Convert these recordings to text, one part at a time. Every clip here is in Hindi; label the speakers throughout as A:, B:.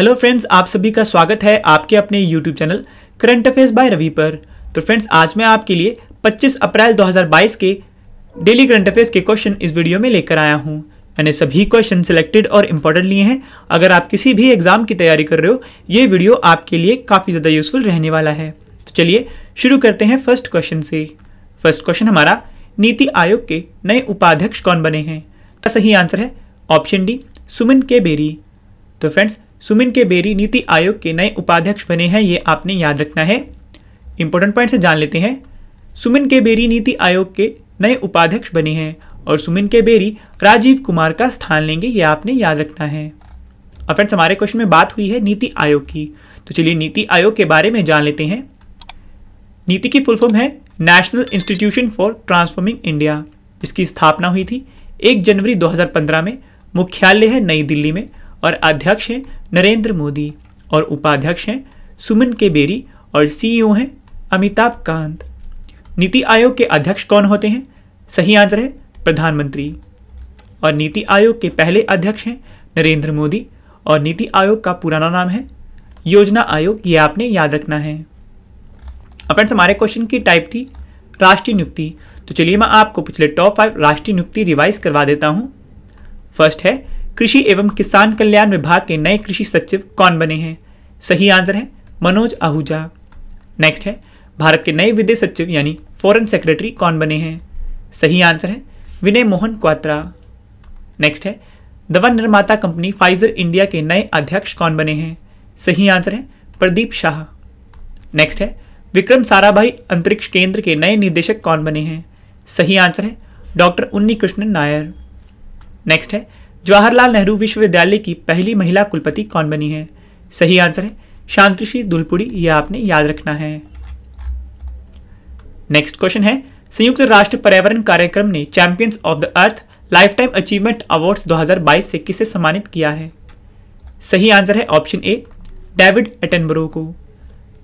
A: हेलो फ्रेंड्स आप सभी का स्वागत है आपके अपने YouTube channel current affairs by Ravi पर तो फ्रेंड्स आज मैं आपके लिए 25 अप्रैल 2022 के डेली करंट अफेयर्स के क्वेश्चन इस वीडियो में लेकर आया हूं मैंने सभी क्वेश्चन सिलेक्टेड और इम्पोर्टेंट लिए हैं अगर आप किसी भी एग्जाम की तैयारी कर रहे हो ये वीडियो आपके लिए काफ़ी ज़्यादा यूजफुल रहने वाला है तो चलिए शुरू करते हैं फर्स्ट क्वेश्चन से फर्स्ट क्वेश्चन हमारा नीति आयोग के नए उपाध्यक्ष कौन बने हैं का सही आंसर है ऑप्शन डी सुमन के बेरी तो फ्रेंड्स सुमिन के बेरी नीति आयोग के नए उपाध्यक्ष बने हैं ये आपने याद रखना है इंपॉर्टेंट पॉइंट से जान लेते हैं सुमिन के बेरी नीति आयोग के नए उपाध्यक्ष बने हैं और सुमिन के बेरी राजीव कुमार का स्थान लेंगे ये आपने याद रखना है अब फ्रेंड्स हमारे क्वेश्चन में बात हुई है नीति आयोग की तो चलिए नीति आयोग के बारे में जान लेते हैं नीति की फुल फॉर्म है national institution for transforming India जिसकी स्थापना हुई थी एक जनवरी 2015 में मुख्यालय है नई दिल्ली में और अध्यक्ष हैं नरेंद्र मोदी और उपाध्यक्ष हैं सुमन के बेरी और सीईओ e हैं अमिताभ कांत नीति आयोग के अध्यक्ष कौन होते हैं सही आंसर है प्रधानमंत्री और नीति आयोग के पहले अध्यक्ष हैं नरेंद्र मोदी और नीति आयोग का पुराना नाम है योजना आयोग ये आपने याद रखना है अब फ्रेंड्स हमारे क्वेश्चन की टाइप थी राष्ट्रीय नियुक्ति तो चलिए मैं आपको पिछले टॉप फाइव राष्ट्रीय नियुक्ति रिवाइज करवा देता हूँ फर्स्ट है कृषि एवं किसान कल्याण विभाग के नए कृषि सचिव कौन बने हैं सही आंसर है मनोज आहूजा नेक्स्ट है भारत के नए विदेश सचिव यानी फॉरेन सेक्रेटरी कौन बने हैं सही आंसर है विनय मोहन क्वात्रा नेक्स्ट है दवा निर्माता कंपनी फाइजर इंडिया के नए अध्यक्ष कौन बने हैं सही आंसर है प्रदीप शाह नेक्स्ट है विक्रम साराभाई अंतरिक्ष केंद्र के नए निदेशक कौन बने हैं सही आंसर है डॉक्टर उन्नी कृष्णन नायर नेक्स्ट है जवाहरलाल नेहरू विश्वविद्यालय की पहली महिला कुलपति कौन बनी है सही आंसर है शांतिश्री दुलपुड़ी यह आपने याद रखना है नेक्स्ट क्वेश्चन है संयुक्त राष्ट्र पर्यावरण कार्यक्रम ने champions of the earth lifetime achievement awards 2022 से किसे सम्मानित किया है सही आंसर है ऑप्शन ए डेविड एटनबरो को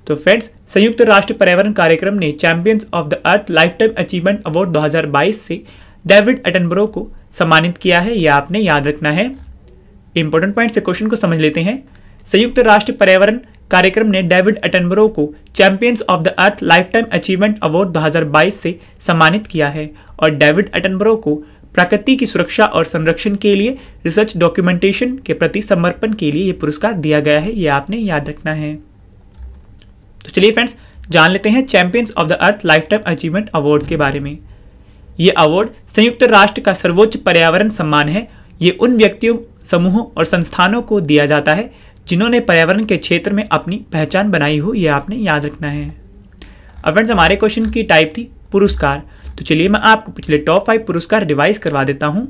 A: तो फ्रेंड्स संयुक्त राष्ट्र पर्यावरण कार्यक्रम ने champions of the earth lifetime achievement award 2022 से डेविड एटनबरो को सम्मानित किया है यह आपने याद रखना है इंपॉर्टेंट पॉइंट से क्वेश्चन को समझ लेते हैं संयुक्त राष्ट्र पर्यावरण कार्यक्रम ने डेविड अटनबरो को champions of the earth lifetime achievement award 2022 से सम्मानित किया है और डेविड अटनबरो को प्रकृति की सुरक्षा और संरक्षण के लिए रिसर्च डॉक्यूमेंटेशन के प्रति समर्पण के लिए यह पुरस्कार दिया गया है यह आपने याद रखना है तो चलिए फ्रेंड्स जान लेते हैं champions of the earth lifetime achievement awards के बारे में ये अवार्ड संयुक्त राष्ट्र का सर्वोच्च पर्यावरण सम्मान है ये उन व्यक्तियों समूहों और संस्थानों को दिया जाता है जिन्होंने पर्यावरण के क्षेत्र में अपनी पहचान बनाई हो ये आपने याद रखना है अब फ्रेंड्स हमारे क्वेश्चन की टाइप थी पुरस्कार तो चलिए मैं आपको पिछले टॉप फाइव पुरस्कार रिवाइज करवा देता हूँ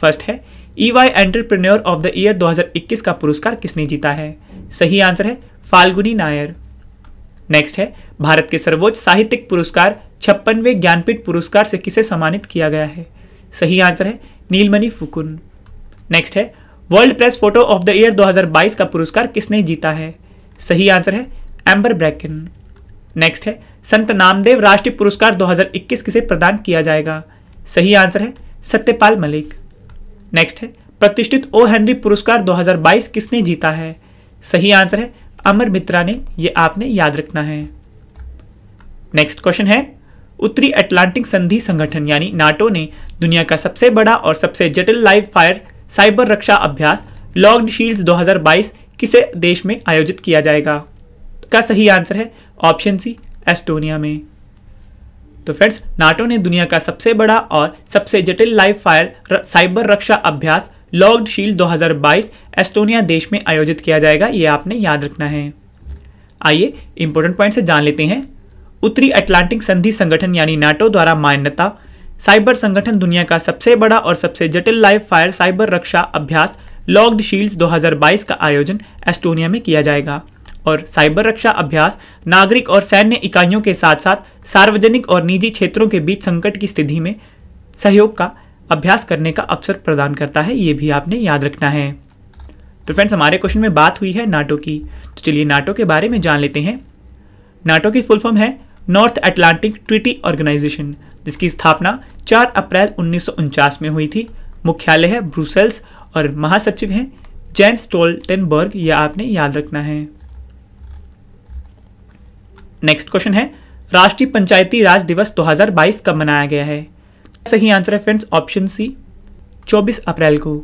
A: फर्स्ट है E Y entrepreneur of the year 2021 का पुरस्कार किसने जीता है सही आंसर है फाल्गुनी नायर नेक्स्ट है भारत के सर्वोच्च साहित्यिक पुरस्कार छप्पनवे ज्ञानपीठ पुरस्कार से किसे सम्मानित किया गया है सही आंसर है नीलमणि फुकुन नेक्स्ट है world press photo of the year 2022 का पुरस्कार किसने जीता है सही आंसर है एम्बर ब्रैकन नेक्स्ट है संत नामदेव राष्ट्रीय पुरस्कार 2021 किसे प्रदान किया जाएगा सही आंसर है सत्यपाल मलिक नेक्स्ट है प्रतिष्ठित ओ हेनरी पुरस्कार 2022 किसने जीता है सही आंसर है अमर मित्रा ने ये आपने याद रखना है नेक्स्ट क्वेश्चन है उत्तरी अटलांटिक संधि संगठन यानी नाटो ने दुनिया का सबसे बड़ा और सबसे जटिल लाइव फायर साइबर रक्षा अभ्यास लॉक्ड शील्ड्स 2022 किसे देश में आयोजित किया जाएगा का सही आंसर है ऑप्शन सी एस्टोनिया में तो फ्रेंड्स नाटो ने दुनिया का सबसे बड़ा और सबसे जटिल लाइव फायर साइबर रक्षा अभ्यास लॉग्ड शील्ड 2022 एस्टोनिया देश में आयोजित किया जाएगा ये आपने याद रखना है आइए इंपॉर्टेंट पॉइंट से जान लेते हैं उत्तरी अटलांटिक संधि संगठन यानी नाटो द्वारा मान्यता साइबर संगठन दुनिया का सबसे बड़ा और सबसे जटिल लाइव फायर साइबर रक्षा अभ्यास लॉग्ड शील्ड्स 2022 का आयोजन एस्टोनिया में किया जाएगा और साइबर रक्षा अभ्यास नागरिक और सैन्य इकाइयों के साथ साथ सार्वजनिक और निजी क्षेत्रों के बीच संकट की स्थिति में सहयोग का अभ्यास करने का अवसर प्रदान करता है ये भी आपने याद रखना है तो फ्रेंड्स हमारे क्वेश्चन में बात हुई है नाटो की तो चलिए नाटो के बारे में जान लेते हैं नाटो की फुल फॉर्म है नॉर्थ अटलांटिक ट्रीटी ऑर्गेनाइजेशन जिसकी स्थापना 4 अप्रैल उन्नीस में हुई थी मुख्यालय है ब्रुसेल्स और महासचिव हैं जेन्स स्टोल्टनबर्ग यह आपने याद रखना है नेक्स्ट क्वेश्चन है राष्ट्रीय पंचायती राज दिवस 2022 कब मनाया गया है सही आंसर है फ्रेंड्स ऑप्शन सी 24 अप्रैल को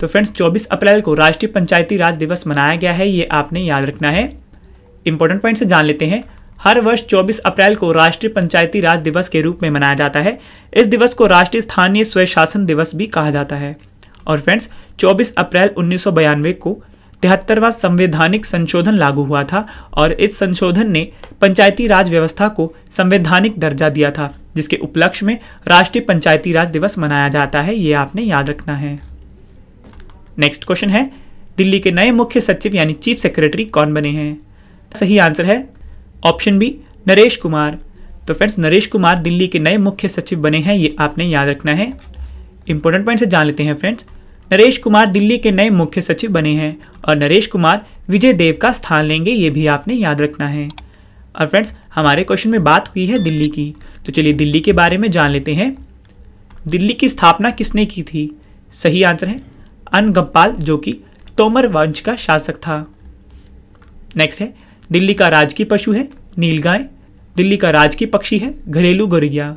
A: तो फ्रेंड्स 24 अप्रैल को राष्ट्रीय पंचायती राज दिवस मनाया गया है ये आपने याद रखना है इंपॉर्टेंट पॉइंट से जान लेते हैं हर वर्ष 24 अप्रैल को राष्ट्रीय पंचायती राज दिवस के रूप में मनाया जाता है इस दिवस को राष्ट्रीय स्थानीय स्वशासन दिवस भी कहा जाता है और फ्रेंड्स 24 अप्रैल उन्नीस को तिहत्तरवा संवैधानिक संशोधन लागू हुआ था और इस संशोधन ने पंचायती राज व्यवस्था को संवैधानिक दर्जा दिया था जिसके उपलक्ष्य में राष्ट्रीय पंचायती राज दिवस मनाया जाता है ये आपने याद रखना है नेक्स्ट क्वेश्चन है दिल्ली के नए मुख्य सचिव यानी चीफ सेक्रेटरी कौन बने हैं सही आंसर है ऑप्शन बी नरेश कुमार तो फ्रेंड्स नरेश कुमार दिल्ली के नए मुख्य सचिव बने हैं ये आपने याद रखना है इंपॉर्टेंट पॉइंट से जान लेते हैं फ्रेंड्स नरेश कुमार दिल्ली के नए मुख्य सचिव बने हैं और नरेश कुमार विजय देव का स्थान लेंगे ये भी आपने याद रखना है और फ्रेंड्स हमारे क्वेश्चन में बात हुई है दिल्ली की तो चलिए दिल्ली के बारे में जान लेते हैं दिल्ली की स्थापना किसने की थी सही आंसर है अनगम्पाल जो कि तोमर वंश का शासक था नेक्स्ट है दिल्ली का राजकीय पशु है नीलगाय दिल्ली का राजकीय पक्षी है घरेलू गोरिया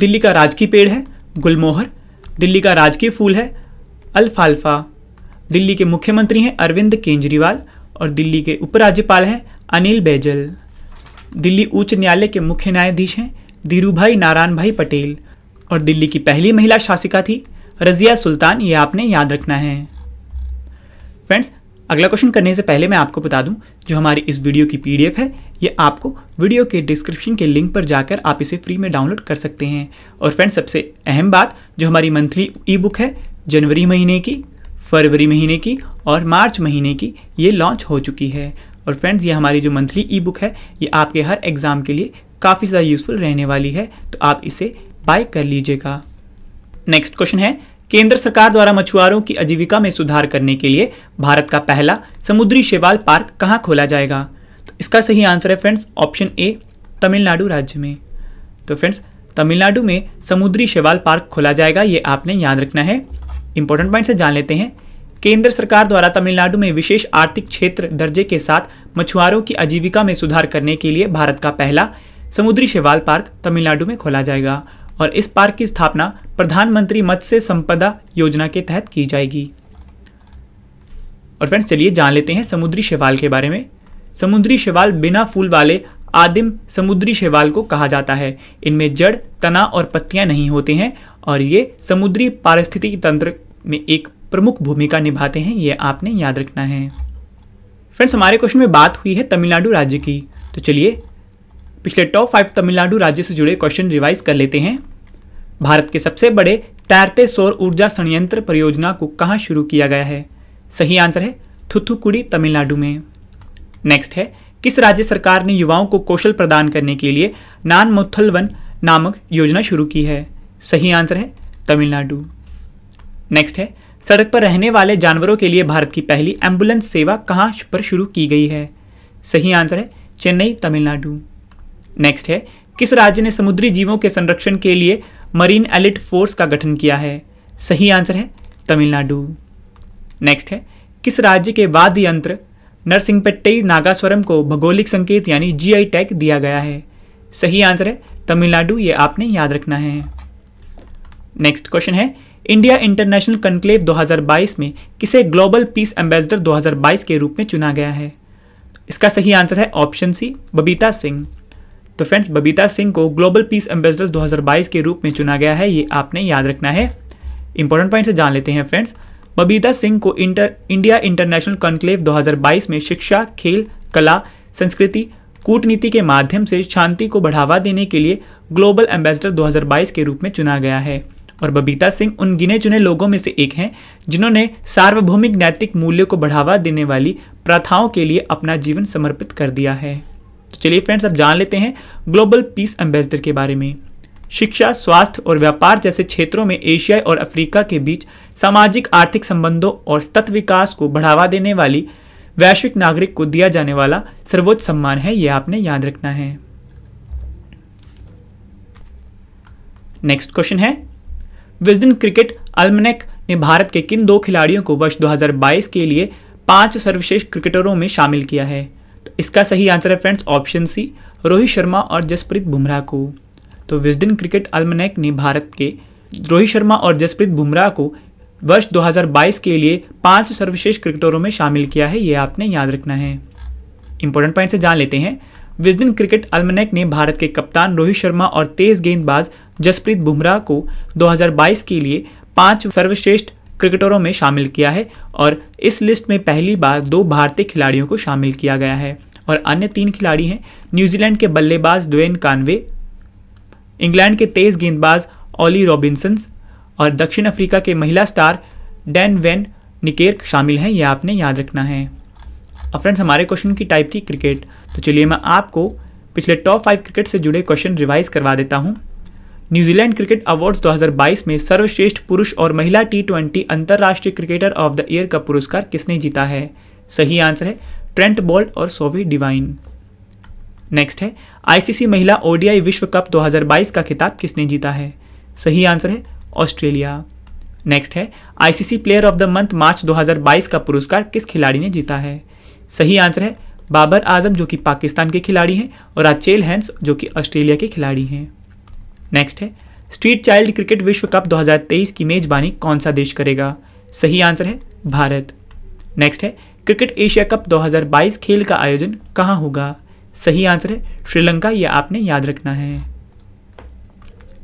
A: दिल्ली का राजकीय पेड़ है गुलमोहर दिल्ली का राजकीय फूल है अल्फाल्फा दिल्ली के मुख्यमंत्री हैं अरविंद केजरीवाल और दिल्ली के उपराज्यपाल हैं अनिल बैजल दिल्ली उच्च न्यायालय के मुख्य न्यायाधीश हैं धीरूभाई नारायण भाई पटेल और दिल्ली की पहली महिला शासिका थी रजिया सुल्तान ये आपने याद रखना है फ्रेंड्स अगला क्वेश्चन करने से पहले मैं आपको बता दूं जो हमारी इस वीडियो की पीडीएफ है ये आपको वीडियो के डिस्क्रिप्शन के लिंक पर जाकर आप इसे फ्री में डाउनलोड कर सकते हैं और फ्रेंड्स सबसे अहम बात जो हमारी मंथली ई बुक है जनवरी महीने की फरवरी महीने की और मार्च महीने की ये लॉन्च हो चुकी है और फ्रेंड्स ये हमारी जो मंथली ई बुक है ये आपके हर एग्ज़ाम के लिए काफ़ी ज़्यादा यूज़फुल रहने वाली है तो आप इसे बाय कर लीजिएगा नेक्स्ट क्वेश्चन है केंद्र सरकार द्वारा मछुआरों की आजीविका में सुधार करने के लिए भारत का पहला समुद्री शेवाल पार्क कहाँ खोला जाएगा तो इसका सही आंसर है फ्रेंड्स ऑप्शन ए तमिलनाडु राज्य में तो फ्रेंड्स तमिलनाडु में समुद्री शेवाल पार्क खोला जाएगा ये आपने याद रखना है इंपॉर्टेंट पॉइंट से जान लेते हैं केंद्र सरकार द्वारा तमिलनाडु में विशेष आर्थिक क्षेत्र दर्जे के साथ मछुआरों की आजीविका में सुधार करने के लिए भारत का पहला समुद्री शिवाल पार्क तमिलनाडु में खोला जाएगा और इस पार्क की स्थापना प्रधानमंत्री मत्स्य संपदा योजना के तहत की जाएगी और फ्रेंड्स चलिए जान लेते हैं समुद्री शिवाल के बारे में समुद्री शिवाल बिना फूल वाले आदिम समुद्री शैवाल को कहा जाता है इनमें जड़ तना और पत्तियां नहीं होते हैं और ये समुद्री पारिस्थितिक तंत्र में एक प्रमुख भूमिका निभाते हैं ये आपने याद रखना है फ्रेंड्स हमारे क्वेश्चन में बात हुई है तमिलनाडु राज्य की तो चलिए पिछले टॉप फाइव तमिलनाडु राज्य से जुड़े क्वेश्चन रिवाइज कर लेते हैं भारत के सबसे बड़े तैरते सौर ऊर्जा संयंत्र परियोजना को कहाँ शुरू किया गया है सही आंसर है थुथुकुड़ी तमिलनाडु में नेक्स्ट है किस राज्य सरकार ने युवाओं को कौशल प्रदान करने के लिए नान मुथलवन नामक योजना शुरू की है सही आंसर है तमिलनाडु नेक्स्ट है सड़क पर रहने वाले जानवरों के लिए भारत की पहली एम्बुलेंस सेवा कहाँ पर शुरू की गई है सही आंसर है चेन्नई तमिलनाडु नेक्स्ट है किस राज्य ने समुद्री जीवों के संरक्षण के लिए मरीन एलिट फोर्स का गठन किया है सही आंसर है तमिलनाडु नेक्स्ट है किस राज्य के वाद्य यंत्र नरसिंहपेट्टई नागास्वरम को भौगोलिक संकेत यानी जी आई टैग दिया गया है सही आंसर है तमिलनाडु ये आपने याद रखना है नेक्स्ट क्वेश्चन है इंडिया इंटरनेशनल कंक्लेव 2022 में किसे ग्लोबल पीस एम्बेसडर 2022 के रूप में चुना गया है इसका सही आंसर है ऑप्शन सी बबीता सिंह तो फ्रेंड्स बबीता सिंह को ग्लोबल पीस एम्बेसडर 2022 के रूप में चुना गया है ये आपने याद रखना है इंपॉर्टेंट पॉइंट से जान लेते हैं फ्रेंड्स बबीता सिंह को इंटर इंडिया इंटरनेशनल कॉन्क्लेव 2022 में शिक्षा खेल कला संस्कृति कूटनीति के माध्यम से शांति को बढ़ावा देने के लिए ग्लोबल एम्बेसडर 2022 के रूप में चुना गया है और बबीता सिंह उन गिने चुने लोगों में से एक हैं जिन्होंने सार्वभौमिक नैतिक मूल्य को बढ़ावा देने वाली प्रथाओं के लिए अपना जीवन समर्पित कर दिया है तो चलिए फ्रेंड्स अब जान लेते हैं ग्लोबल पीस एम्बेसडर के बारे में शिक्षा स्वास्थ्य और व्यापार जैसे क्षेत्रों में एशिया और अफ्रीका के बीच सामाजिक आर्थिक संबंधों और सतत विकास को बढ़ावा देने वाली वैश्विक नागरिक को दिया जाने वाला सर्वोच्च सम्मान है यह आपने याद रखना है नेक्स्ट क्वेश्चन है विजडन क्रिकेट अल्मनेक ने भारत के किन दो खिलाड़ियों को वर्ष 2022 के लिए पांच सर्वश्रेष्ठ क्रिकेटरों में शामिल किया है तो इसका सही आंसर है friends option C Rohit Sharma और जसप्रीत बुमराह को तो विजडन क्रिकेट आलमनैक ने भारत के रोहित शर्मा और जसप्रीत बुमराह को वर्ष 2022 के लिए पांच सर्वश्रेष्ठ क्रिकेटरों में शामिल किया है ये आपने याद रखना है इंपॉर्टेंट पॉइंट से जान लेते हैं विजडन क्रिकेट अल्मनेक ने भारत के कप्तान रोहित शर्मा और तेज गेंदबाज जसप्रीत बुमराह को 2022 के लिए पांच सर्वश्रेष्ठ क्रिकेटरों में शामिल किया है और इस लिस्ट में पहली बार दो भारतीय खिलाड़ियों को शामिल किया गया है और अन्य तीन खिलाड़ी हैं न्यूजीलैंड के बल्लेबाज ड्वेन कानवे इंग्लैंड के तेज गेंदबाज ओली रॉबिन्सन और दक्षिण अफ्रीका के महिला स्टार डैन वेन निकेर्क शामिल हैं यह आपने याद रखना है अब फ्रेंड्स हमारे क्वेश्चन की टाइप थी क्रिकेट तो चलिए मैं आपको पिछले टॉप फाइव क्रिकेट से जुड़े क्वेश्चन रिवाइज करवा देता हूँ न्यूजीलैंड क्रिकेट अवार्ड्स 2022 में सर्वश्रेष्ठ पुरुष और महिला टी ट्वेंटी अंतर्राष्ट्रीय क्रिकेटर ऑफ द ईयर का पुरस्कार किसने जीता है सही आंसर है ट्रेंट बोल्ट और सोवी डिवाइन नेक्स्ट है आईसीसी महिला ओडीआई विश्व कप 2022 का खिताब किसने जीता है सही आंसर है ऑस्ट्रेलिया नेक्स्ट है ICC player of the month March 2022 का पुरस्कार किस खिलाड़ी ने जीता है सही आंसर है बाबर आजम जो कि पाकिस्तान के खिलाड़ी हैं और अचेल हैंस जो कि ऑस्ट्रेलिया के खिलाड़ी हैं नेक्स्ट है स्ट्रीट चाइल्ड क्रिकेट विश्व कप 2023 की मेजबानी कौन सा देश करेगा सही आंसर है भारत नेक्स्ट है क्रिकेट एशिया कप 2022 खेल का आयोजन कहाँ होगा सही आंसर है श्रीलंका ये आपने याद रखना है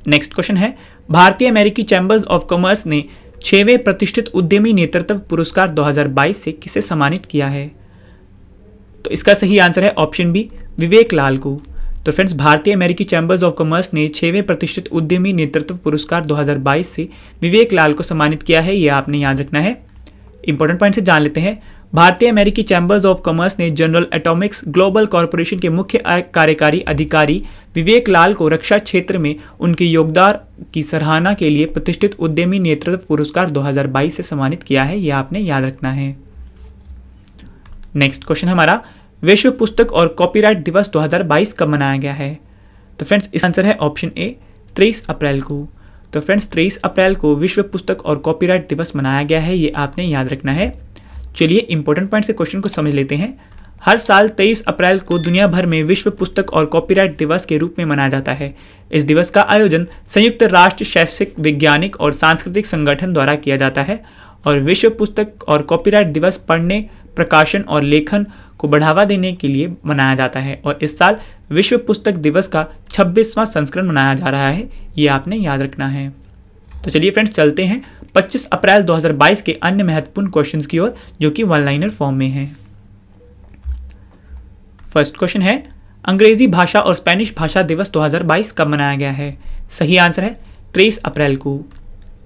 A: नेक्स्ट क्वेश्चन है भारतीय अमेरिकी चैंबर्स ऑफ कॉमर्स ने छेवें प्रतिष्ठित उद्यमी नेतृत्व पुरस्कार 2022 से किसे सम्मानित किया है तो इसका सही आंसर है ऑप्शन बी विवेक लाल को तो फ्रेंड्स भारतीय अमेरिकी चैंबर्स ऑफ कॉमर्स ने छेवें प्रतिष्ठित उद्यमी नेतृत्व पुरस्कार 2022 से विवेक लाल को सम्मानित किया है ये आपने याद रखना है इंपॉर्टेंट पॉइंट से जान लेते हैं भारतीय अमेरिकी चैंबर्स ऑफ कॉमर्स ने जनरल एटॉमिक्स ग्लोबल कॉरपोरेशन के मुख्य कार्यकारी अधिकारी विवेक लाल को रक्षा क्षेत्र में उनके योगदान की सराहना के लिए प्रतिष्ठित उद्यमी नेतृत्व पुरस्कार 2022 से सम्मानित किया है यह आपने याद रखना है नेक्स्ट क्वेश्चन हमारा विश्व पुस्तक और कॉपीराइट दिवस 2022 कब मनाया गया है तो फ्रेंड्स इस आंसर है ऑप्शन ए तेईस अप्रैल को तो फ्रेंड्स तेईस अप्रैल को विश्व पुस्तक और कॉपीराइट दिवस मनाया गया है ये आपने याद रखना है चलिए इंपॉर्टेंट पॉइंट से क्वेश्चन को समझ लेते हैं हर साल 23 अप्रैल को दुनिया भर में विश्व पुस्तक और कॉपीराइट दिवस के रूप में मनाया जाता है इस दिवस का आयोजन संयुक्त राष्ट्र शैक्षिक वैज्ञानिक और सांस्कृतिक संगठन द्वारा किया जाता है और विश्व पुस्तक और कॉपीराइट दिवस पढ़ने प्रकाशन और लेखन को बढ़ावा देने के लिए मनाया जाता है और इस साल विश्व पुस्तक दिवस का छब्बीसवां संस्करण मनाया जा रहा है ये आपने याद रखना है तो चलिए फ्रेंड्स चलते हैं 25 अप्रैल 2022 के अन्य महत्वपूर्ण क्वेश्चन की ओर जो कि वन लाइनर फॉर्म में हैं फर्स्ट क्वेश्चन है अंग्रेजी भाषा और स्पेनिश भाषा दिवस 2022 कब मनाया गया है सही आंसर है तेईस अप्रैल को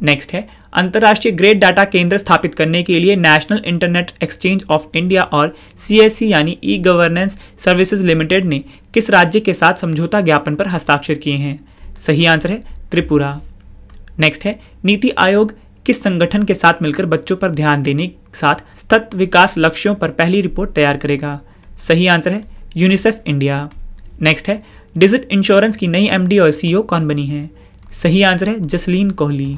A: नेक्स्ट है अंतर्राष्ट्रीय ग्रेड डाटा केंद्र स्थापित करने के लिए National Internet Exchange of India और सीएससी यानी ई गवर्नेंस सर्विसेज लिमिटेड ने किस राज्य के साथ समझौता ज्ञापन पर हस्ताक्षर किए हैं सही आंसर है त्रिपुरा नेक्स्ट है नीति आयोग किस संगठन के साथ मिलकर बच्चों पर ध्यान देने के साथ सतत विकास लक्ष्यों पर पहली रिपोर्ट तैयार करेगा सही आंसर है यूनिसेफ इंडिया नेक्स्ट है डिजिट इंश्योरेंस की नई एमडी और सीईओ e कौन बनी है सही आंसर है जसलीन कोहली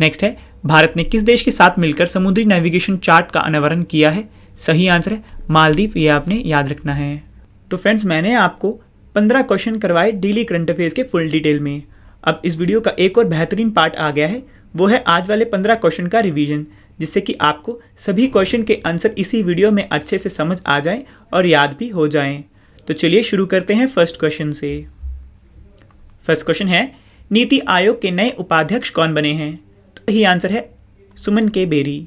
A: नेक्स्ट है भारत ने किस देश के साथ मिलकर समुद्री नेविगेशन चार्ट का अनावरण किया है सही आंसर है मालदीव ये आपने याद रखना है तो फ्रेंड्स मैंने आपको पंद्रह क्वेश्चन करवाए डेली करंट अफेयर्स के फुल डिटेल में अब इस वीडियो का एक और बेहतरीन पार्ट आ गया है वो है आज वाले पंद्रह क्वेश्चन का रिवीजन जिससे कि आपको सभी क्वेश्चन के आंसर इसी वीडियो में अच्छे से समझ आ जाए और याद भी हो जाएं। तो चलिए शुरू करते हैं फर्स्ट क्वेश्चन से फर्स्ट क्वेश्चन है नीति आयोग के नए उपाध्यक्ष कौन बने हैं तो यही आंसर है सुमन के बेरी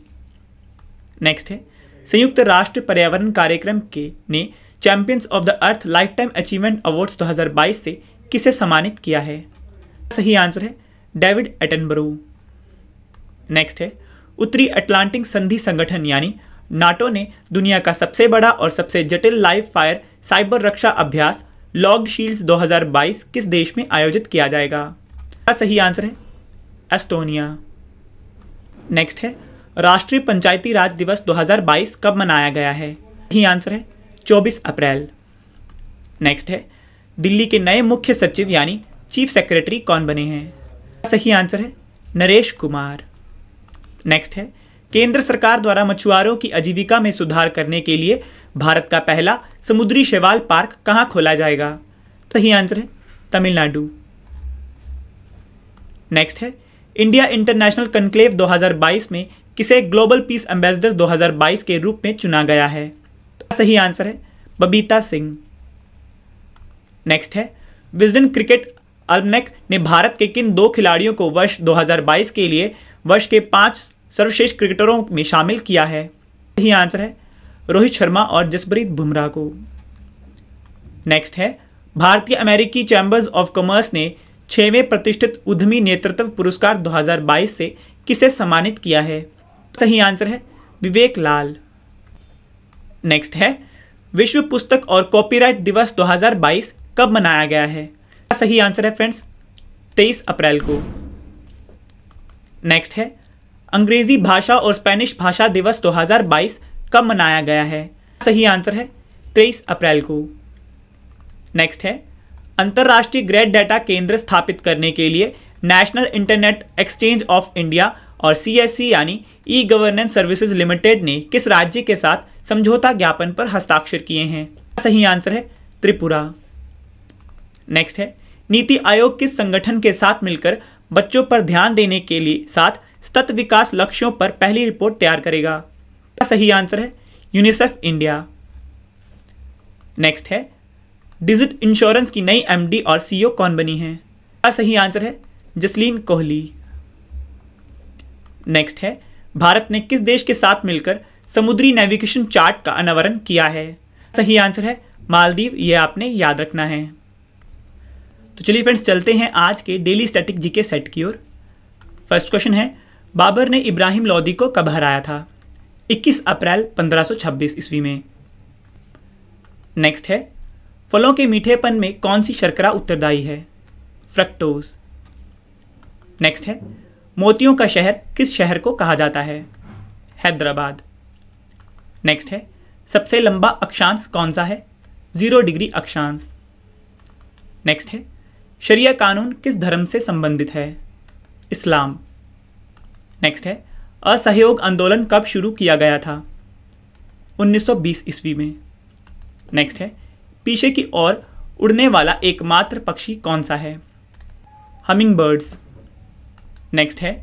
A: नेक्स्ट है संयुक्त राष्ट्र पर्यावरण कार्यक्रम के ने champions of the earth lifetime achievement awards 2022 से किसे सम्मानित किया है सही आंसर है डेविड एटनबरू नेक्स्ट है उत्तरी अटलांटिक संधि संगठन यानी नाटो ने दुनिया का सबसे बड़ा और सबसे जटिल लाइव फायर साइबर रक्षा अभ्यास लॉक्ड शील्ड्स 2022 किस देश में आयोजित किया जाएगा क्या सही आंसर है एस्टोनिया नेक्स्ट है राष्ट्रीय पंचायती राज दिवस 2022 कब मनाया गया है सही आंसर है 24 अप्रैल नेक्स्ट है दिल्ली के नए मुख्य सचिव यानी चीफ सेक्रेटरी कौन बने हैं सही आंसर है नरेश कुमार नेक्स्ट है केंद्र सरकार द्वारा मछुआरों की आजीविका में सुधार करने के लिए भारत का पहला समुद्री शैवाल पार्क कहाँ खोला जाएगा सही आंसर है तमिलनाडु नेक्स्ट है इंडिया इंटरनेशनल कंक्लेव 2022 में किसे ग्लोबल पीस एम्बेसडर 2022 के रूप में चुना गया है सही आंसर है बबीता सिंह नेक्स्ट है विजन क्रिकेट अल्मनेक ने भारत के किन दो खिलाड़ियों को वर्ष 2022 के लिए वर्ष के पांच सर्वश्रेष्ठ क्रिकेटरों में शामिल किया है यही आंसर है रोहित शर्मा और जसप्रीत बुमराह को नेक्स्ट है भारतीय अमेरिकी चैम्बर्स ऑफ कॉमर्स ने छवें प्रतिष्ठित उद्यमी नेतृत्व पुरस्कार 2022 से किसे सम्मानित किया है सही आंसर है विवेक लाल नेक्स्ट है विश्व पुस्तक और कॉपीराइट दिवस 2022 कब मनाया गया है सही आंसर है फ्रेंड्स तेईस अप्रैल को नेक्स्ट है अंग्रेजी भाषा और स्पेनिश भाषा दिवस 2022 कब मनाया गया है सही आंसर है तेईस अप्रैल को नेक्स्ट है अंतर्राष्ट्रीय ग्रेड डाटा केंद्र स्थापित करने के लिए National Internet Exchange of India और सी e यानी ई गवर्नेंस सर्विसेज लिमिटेड ने किस राज्य के साथ समझौता ज्ञापन पर हस्ताक्षर किए हैं सही आंसर है त्रिपुरा नेक्स्ट है नीति आयोग किस संगठन के साथ मिलकर बच्चों पर ध्यान देने के लिए साथ सतत विकास लक्ष्यों पर पहली रिपोर्ट तैयार करेगा सही आंसर है यूनिसेफ इंडिया नेक्स्ट है डिजिट इंश्योरेंस की नई एमडी और सीईओ e कौन बनी है का सही आंसर है जसलीन कोहली नेक्स्ट है भारत ने किस देश के साथ मिलकर समुद्री नेविगेशन चार्ट का अनावरण किया है सही आंसर है मालदीव ये आपने याद रखना है तो चलिए फ्रेंड्स चलते हैं आज के डेली स्टैटिक जी के सेट की ओर फर्स्ट क्वेश्चन है बाबर ने इब्राहिम लोदी को कब हराया था 21 अप्रैल 1526 ईस्वी में नेक्स्ट है फलों के मीठेपन में कौन सी शर्करा उत्तरदायी है फ्रक्टोज नेक्स्ट है मोतियों का शहर किस शहर को कहा जाता है हैदराबाद नेक्स्ट है सबसे लंबा अक्षांश कौन सा है ज़ीरो डिग्री अक्षांश नेक्स्ट है शरिया कानून किस धर्म से संबंधित है इस्लाम नेक्स्ट है असहयोग आंदोलन कब शुरू किया गया था 1920 ईस्वी में नेक्स्ट है पीछे की ओर उड़ने वाला एकमात्र पक्षी कौन सा है हमिंग बर्ड्स नेक्स्ट है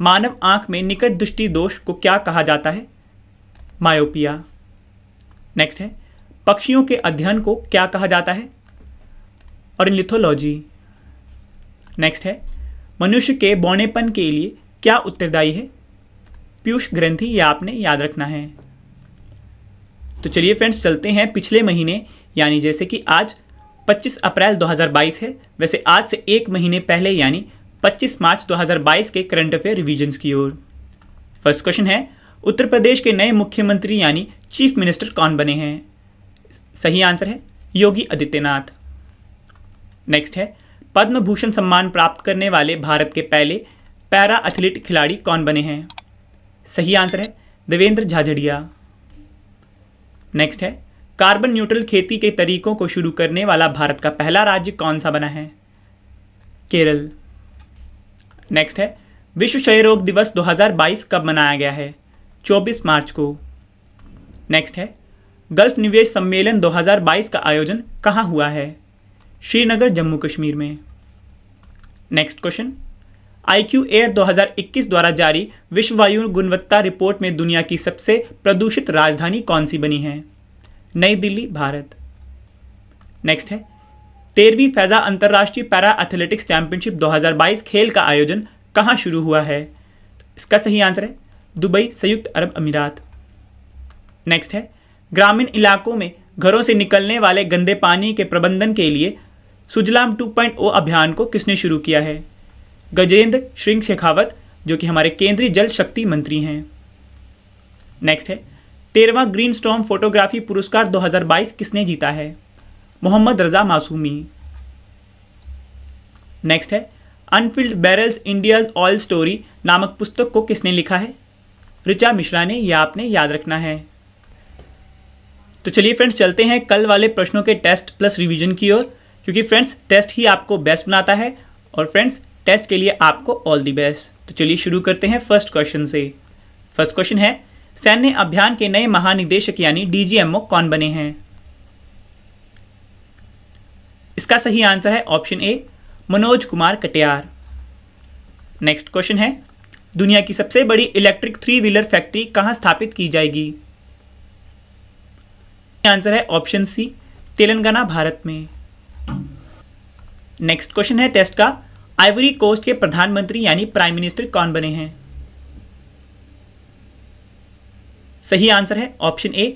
A: मानव आंख में निकट दृष्टि दोष को क्या कहा जाता है मायोपिया नेक्स्ट है पक्षियों के अध्ययन को क्या कहा जाता है और लिथोलॉजी नेक्स्ट है मनुष्य के बौनेपन के लिए क्या उत्तरदायी है पीयूष ग्रंथि यह या आपने याद रखना है तो चलिए फ्रेंड्स चलते हैं पिछले महीने यानी जैसे कि आज 25 अप्रैल 2022 है वैसे आज से एक महीने पहले यानी 25 मार्च 2022 के करंट अफेयर रिविजन्स की ओर फर्स्ट क्वेश्चन है उत्तर प्रदेश के नए मुख्यमंत्री यानी चीफ मिनिस्टर कौन बने हैं सही आंसर है योगी आदित्यनाथ नेक्स्ट है पद्म भूषण सम्मान प्राप्त करने वाले भारत के पहले पैरा एथलीट खिलाड़ी कौन बने हैं सही आंसर है देवेंद्र झाझड़िया नेक्स्ट है कार्बन न्यूट्रल खेती के तरीकों को शुरू करने वाला भारत का पहला राज्य कौन सा बना है केरल नेक्स्ट है विश्व क्षय रोग दिवस 2022 कब मनाया गया है 24 मार्च को नेक्स्ट है गल्फ निवेश सम्मेलन 2022 का आयोजन कहाँ हुआ है श्रीनगर जम्मू कश्मीर में next question I Q air दो द्वारा जारी विश्व वायु गुणवत्ता रिपोर्ट में दुनिया की सबसे प्रदूषित राजधानी कौन सी बनी है नई दिल्ली भारत नेक्स्ट है तेरहवीं फैज़ा अंतर्राष्ट्रीय पैरा एथलेटिक्स चैंपियनशिप 2022 खेल का आयोजन कहाँ शुरू हुआ है इसका सही आंसर है दुबई संयुक्त अरब अमीरात नेक्स्ट है ग्रामीण इलाकों में घरों से निकलने वाले गंदे पानी के प्रबंधन के लिए सुजलाम 2.0 अभियान को किसने शुरू किया है गजेंद्र श्रृंग शेखावत जो कि हमारे केंद्रीय जल शक्ति मंत्री हैं नेक्स्ट है तेरहवा ग्रीन स्टॉम फोटोग्राफी पुरस्कार 2022 किसने जीता है मोहम्मद रजा मासूमी नेक्स्ट है Unfilled Barrels India's oil story नामक पुस्तक को किसने लिखा है ऋचा मिश्रा ने यह आपने याद रखना है तो चलिए फ्रेंड्स चलते हैं कल वाले प्रश्नों के टेस्ट प्लस रिवीजन की ओर क्योंकि फ्रेंड्स टेस्ट ही आपको बेस्ट बनाता है और फ्रेंड्स टेस्ट के लिए आपको ऑल दी बेस्ट तो चलिए शुरू करते हैं फर्स्ट क्वेश्चन से फर्स्ट क्वेश्चन है सैन्य अभियान के नए महानिदेशक यानी डीजीएमओ कौन बने हैं इसका सही आंसर है option A Manoj Kumar Katiyar next question है दुनिया की सबसे बड़ी इलेक्ट्रिक थ्री व्हीलर फैक्ट्री कहां स्थापित की जाएगी आंसर है ऑप्शन सी तेलंगाना भारत में नेक्स्ट क्वेश्चन है टेस्ट का आइवरी कोस्ट के प्रधानमंत्री यानी प्राइम मिनिस्टर कौन बने हैं सही आंसर है option A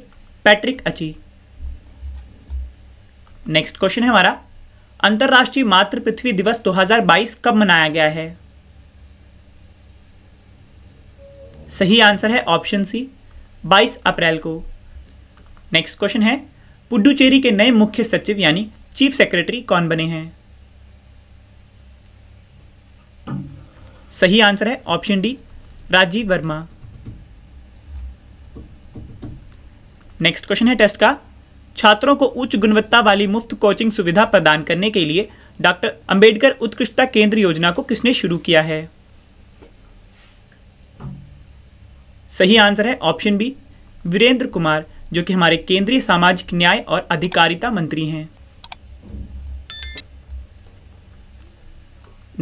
A: Patrick Achi next question है हमारा अंतर्राष्ट्रीय मातृ पृथ्वी दिवस 2022 कब मनाया गया है सही आंसर है ऑप्शन सी 22 अप्रैल को नेक्स्ट क्वेश्चन है पुडुचेरी के नए मुख्य सचिव यानी चीफ सेक्रेटरी कौन बने हैं सही आंसर है option D Rajiv Verma next question है टेस्ट का छात्रों को उच्च गुणवत्ता वाली मुफ्त कोचिंग सुविधा प्रदान करने के लिए डॉक्टर अंबेडकर उत्कृष्टता केंद्र योजना को किसने शुरू किया है सही आंसर है ऑप्शन बी वीरेंद्र कुमार जो कि हमारे केंद्रीय सामाजिक न्याय और अधिकारिता मंत्री हैं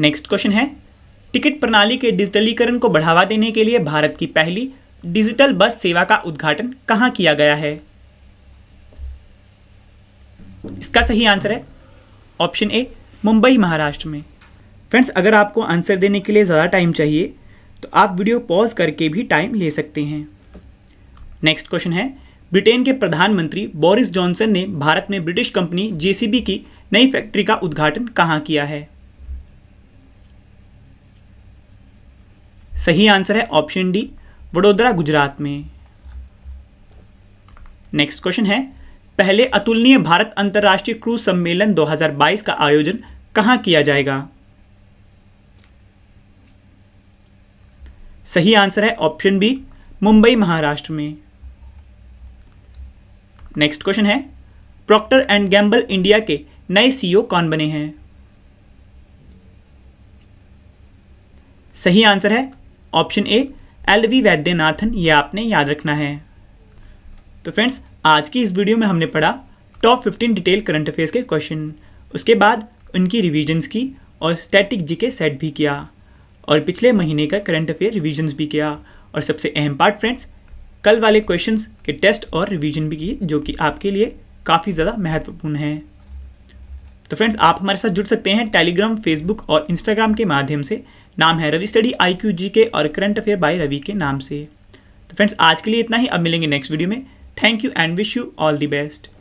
A: नेक्स्ट क्वेश्चन है टिकट प्रणाली के डिजिटलीकरण को बढ़ावा देने के लिए भारत की पहली डिजिटल बस सेवा का उद्घाटन कहाँ किया गया है इसका सही आंसर है ऑप्शन ए मुंबई महाराष्ट्र में फ्रेंड्स अगर आपको आंसर देने के लिए ज़्यादा टाइम चाहिए तो आप वीडियो पॉज करके भी टाइम ले सकते हैं नेक्स्ट क्वेश्चन है ब्रिटेन के प्रधानमंत्री बोरिस जॉनसन ने भारत में ब्रिटिश कंपनी जेसीबी की नई फैक्ट्री का उद्घाटन कहाँ किया है सही आंसर है ऑप्शन डी वडोदरा गुजरात में नेक्स्ट क्वेश्चन है पहले अतुलनीय भारत अंतर्राष्ट्रीय क्रूज सम्मेलन 2022 का आयोजन कहां किया जाएगा सही आंसर है ऑप्शन बी मुंबई महाराष्ट्र में नेक्स्ट क्वेश्चन है प्रॉक्टर एंड गैम्बल इंडिया के नए सीईओ कौन बने हैं सही आंसर है option A L V Vaidyanathan ये आपने याद रखना है तो फ्रेंड्स आज की इस वीडियो में हमने पढ़ा टॉप 15 डिटेल करंट अफेयर्स के क्वेश्चन उसके बाद उनकी रिविजन्स की और स्टैटिक जी के सेट भी किया और पिछले महीने का करंट अफेयर रिविजन्स भी किया और सबसे अहम पार्ट फ्रेंड्स कल वाले क्वेश्चन के टेस्ट और रिविजन भी किए जो कि आपके लिए काफ़ी ज़्यादा महत्वपूर्ण है तो फ्रेंड्स आप हमारे साथ जुड़ सकते हैं टेलीग्राम फेसबुक और इंस्टाग्राम के माध्यम से नाम है Ravi study I Q G K और करंट अफेयर बाय रवि के नाम से तो फ्रेंड्स आज के लिए इतना ही अब मिलेंगे नेक्स्ट वीडियो में thank you and wish you all the best